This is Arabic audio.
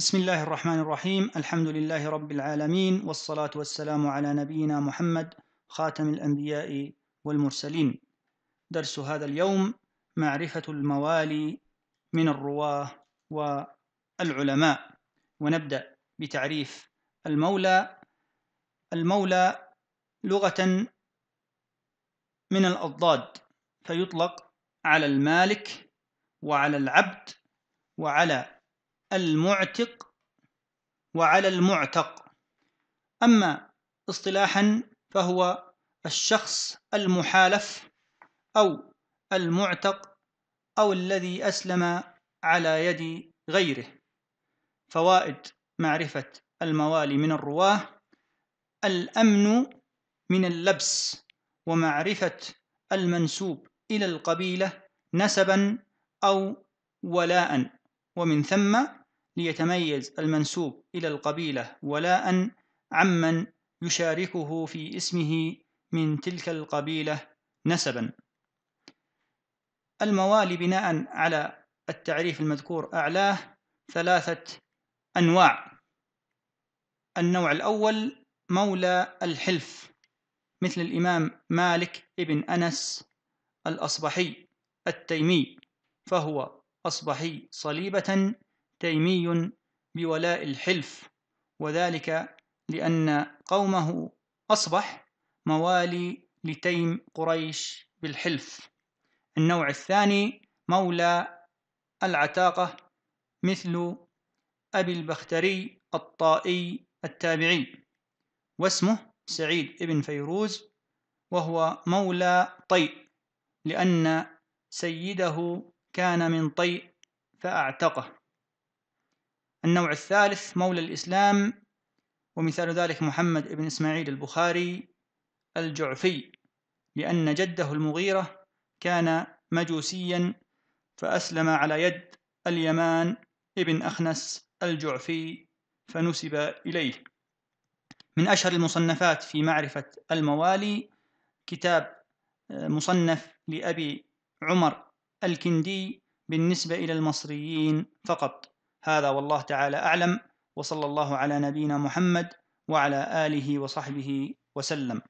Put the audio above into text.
بسم الله الرحمن الرحيم الحمد لله رب العالمين والصلاة والسلام على نبينا محمد خاتم الأنبياء والمرسلين درس هذا اليوم معرفة الموالي من الرواه والعلماء ونبدأ بتعريف المولى المولى لغة من الأضداد فيطلق على المالك وعلى العبد وعلى المعتق وعلى المعتق أما اصطلاحا فهو الشخص المحالف أو المعتق أو الذي أسلم على يد غيره فوائد معرفة الموالي من الرواه الأمن من اللبس ومعرفة المنسوب إلى القبيلة نسبا أو ولاء ومن ثم ليتميز المنسوب إلى القبيلة ولاء عمن يشاركه في اسمه من تلك القبيلة نسبا الموالي بناء على التعريف المذكور أعلاه ثلاثة أنواع النوع الأول مولى الحلف مثل الإمام مالك ابن أنس الأصبحي التيمي فهو أصبحي صليبة تيمي بولاء الحلف وذلك لأن قومه أصبح موالي لتيم قريش بالحلف النوع الثاني مولى العتاقة مثل أبي البختري الطائي التابعي واسمه سعيد بن فيروز وهو مولى طيء لأن سيده كان من طيء فأعتقه النوع الثالث مولى الإسلام ومثال ذلك محمد بن إسماعيل البخاري الجعفي لأن جده المغيرة كان مجوسيا فأسلم على يد اليمان ابن أخنس الجعفي فنسب إليه من أشهر المصنفات في معرفة الموالي كتاب آه، مصنف لأبي عمر الكندي بالنسبة إلى المصريين فقط هذا والله تعالى أعلم وصلى الله على نبينا محمد وعلى آله وصحبه وسلم